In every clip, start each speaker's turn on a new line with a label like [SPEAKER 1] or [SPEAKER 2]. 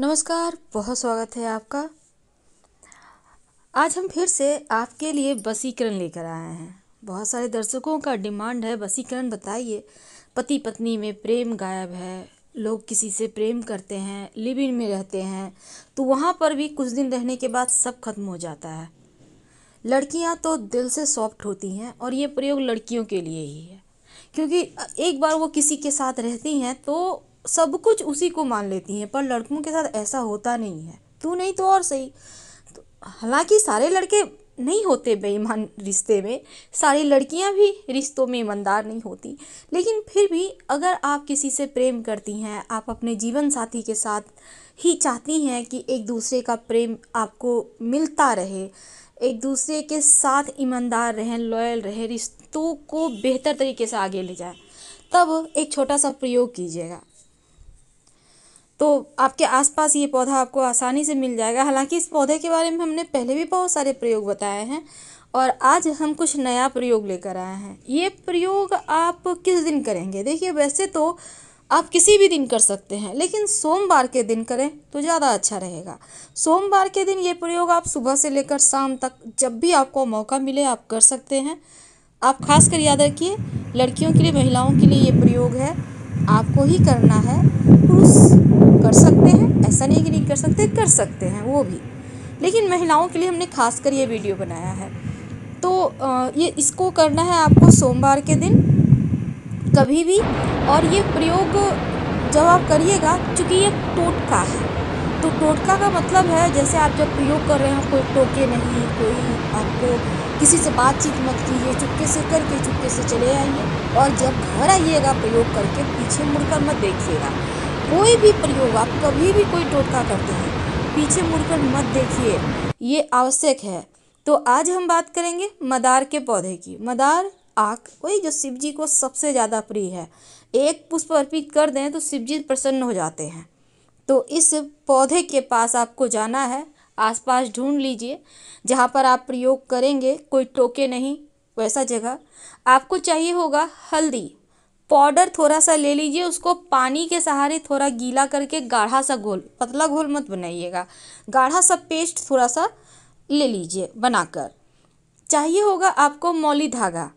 [SPEAKER 1] नमस्कार बहुत स्वागत है आपका आज हम फिर से आपके लिए वसीकरण लेकर आए हैं बहुत सारे दर्शकों का डिमांड है वसीकरण बताइए पति पत्नी में प्रेम गायब है लोग किसी से प्रेम करते हैं लिव इन में रहते हैं तो वहाँ पर भी कुछ दिन रहने के बाद सब खत्म हो जाता है लड़कियाँ तो दिल से सॉफ्ट होती हैं और ये प्रयोग लड़कियों के लिए ही है क्योंकि एक बार वो किसी के साथ रहती हैं तो सब कुछ उसी को मान लेती हैं पर लड़कों के साथ ऐसा होता नहीं है तू नहीं तो और सही तो हालांकि सारे लड़के नहीं होते बेईमान रिश्ते में सारी लड़कियां भी रिश्तों में ईमानदार नहीं होती लेकिन फिर भी अगर आप किसी से प्रेम करती हैं आप अपने जीवन साथी के साथ ही चाहती हैं कि एक दूसरे का प्रेम आपको मिलता रहे एक दूसरे के साथ ईमानदार रहें लॉयल रहें रिश्तों को बेहतर तरीके से आगे ले जाए तब एक छोटा सा प्रयोग कीजिएगा तो आपके आसपास ये पौधा आपको आसानी से मिल जाएगा हालांकि इस पौधे के बारे में हमने पहले भी बहुत सारे प्रयोग बताए हैं और आज हम कुछ नया प्रयोग लेकर आए हैं ये प्रयोग आप किस दिन करेंगे देखिए वैसे तो आप किसी भी दिन कर सकते हैं लेकिन सोमवार के दिन करें तो ज़्यादा अच्छा रहेगा सोमवार के दिन ये प्रयोग आप सुबह से लेकर शाम तक जब भी आपको मौका मिले आप कर सकते हैं आप खास कर याद रखिए लड़कियों के लिए महिलाओं के लिए ये प्रयोग है आपको ही करना है पुरुष कर सकते हैं ऐसा नहीं कि नहीं कर सकते कर सकते हैं वो भी लेकिन महिलाओं के लिए हमने खास कर ये वीडियो बनाया है तो ये इसको करना है आपको सोमवार के दिन कभी भी और ये प्रयोग जब आप करिएगा चूँकि ये टोटका है तो टोटका का मतलब है जैसे आप जब प्रयोग कर रहे हो कोई टोके नहीं कोई आपको किसी से बातचीत मत कीजिए चुपके से करके चुपके से चले आइए और जब घर आइएगा प्रयोग करके पीछे मुड़कर मत देखिएगा कोई भी प्रयोग आप कभी भी कोई टोटका करते हैं पीछे मुड़कर मत देखिए ये आवश्यक है तो आज हम बात करेंगे मदार के पौधे की मदार आक वही जो शिव जी को सबसे ज़्यादा प्रिय है एक पुष्प अर्पित कर दें तो शिव जी प्रसन्न हो जाते हैं तो इस पौधे के पास आपको जाना है आसपास ढूंढ लीजिए जहाँ पर आप प्रयोग करेंगे कोई टोके नहीं वैसा जगह आपको चाहिए होगा हल्दी पाउडर थोड़ा सा ले लीजिए उसको पानी के सहारे थोड़ा गीला करके गाढ़ा सा घोल पतला घोल मत बनाइएगा गाढ़ा सा पेस्ट थोड़ा सा ले लीजिए बनाकर चाहिए होगा आपको मौली धागा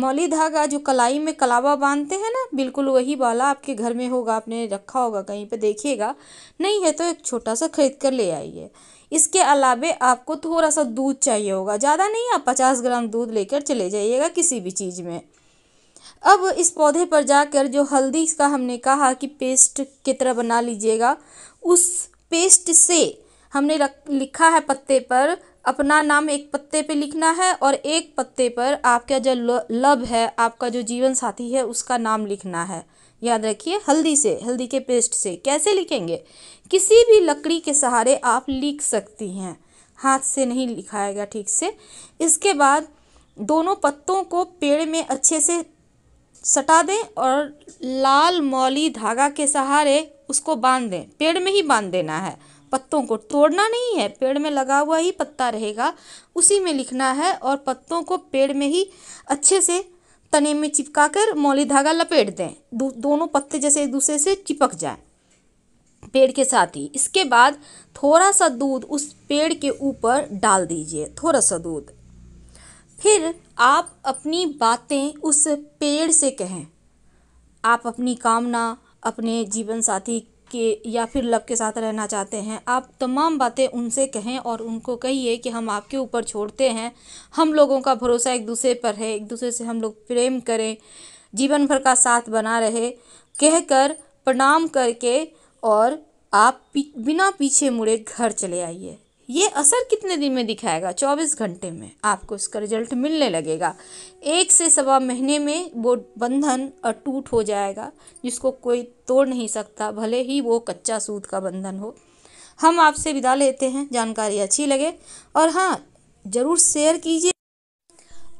[SPEAKER 1] मौली धागा जो कलाई में कलावा बांधते हैं ना बिल्कुल वही वाला आपके घर में होगा आपने रखा होगा कहीं पे देखिएगा नहीं है तो एक छोटा सा खरीद कर ले आइए इसके अलावे आपको थोड़ा सा दूध चाहिए होगा ज़्यादा नहीं आप पचास ग्राम दूध लेकर चले जाइएगा किसी भी चीज़ में अब इस पौधे पर जाकर जो हल्दी का हमने कहा कि पेस्ट की तरह बना लीजिएगा उस पेस्ट से हमने रख लिखा है पत्ते पर अपना नाम एक पत्ते पे लिखना है और एक पत्ते पर आपका जो लव है आपका जो जीवन साथी है उसका नाम लिखना है याद रखिए हल्दी से हल्दी के पेस्ट से कैसे लिखेंगे किसी भी लकड़ी के सहारे आप लिख सकती हैं हाथ से नहीं लिखाएगा ठीक से इसके बाद दोनों पत्तों को पेड़ में अच्छे से सटा दें और लाल मौली धागा के सहारे उसको बांध दें पेड़ में ही बांध देना है पत्तों को तोड़ना नहीं है पेड़ में लगा हुआ ही पत्ता रहेगा उसी में लिखना है और पत्तों को पेड़ में ही अच्छे से तने में चिपका कर मौली धागा लपेट दें दो, दोनों पत्ते जैसे एक दूसरे से चिपक जाए पेड़ के साथ ही इसके बाद थोड़ा सा दूध उस पेड़ के ऊपर डाल दीजिए थोड़ा सा दूध फिर आप अपनी बातें उस पेड़ से कहें आप अपनी कामना अपने जीवन साथी के या फिर लव के साथ रहना चाहते हैं आप तमाम बातें उनसे कहें और उनको कहिए कि हम आपके ऊपर छोड़ते हैं हम लोगों का भरोसा एक दूसरे पर है एक दूसरे से हम लोग प्रेम करें जीवन भर का साथ बना रहे कहकर प्रणाम करके और आप बिना पीछे मुड़े घर चले आइए ये असर कितने दिन में दिखाएगा 24 घंटे में आपको इसका रिजल्ट मिलने लगेगा एक से सवा महीने में वो बंधन अटूट हो जाएगा जिसको कोई तोड़ नहीं सकता भले ही वो कच्चा सूद का बंधन हो हम आपसे विदा लेते हैं जानकारी अच्छी लगे और हाँ ज़रूर शेयर कीजिए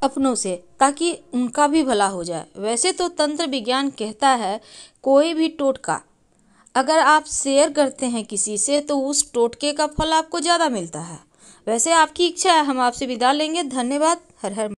[SPEAKER 1] अपनों से ताकि उनका भी भला हो जाए वैसे तो तंत्र विज्ञान कहता है कोई भी टोटका अगर आप शेयर करते हैं किसी से तो उस टोटके का फल आपको ज़्यादा मिलता है वैसे आपकी इच्छा है हम आपसे विदा लेंगे धन्यवाद हर हर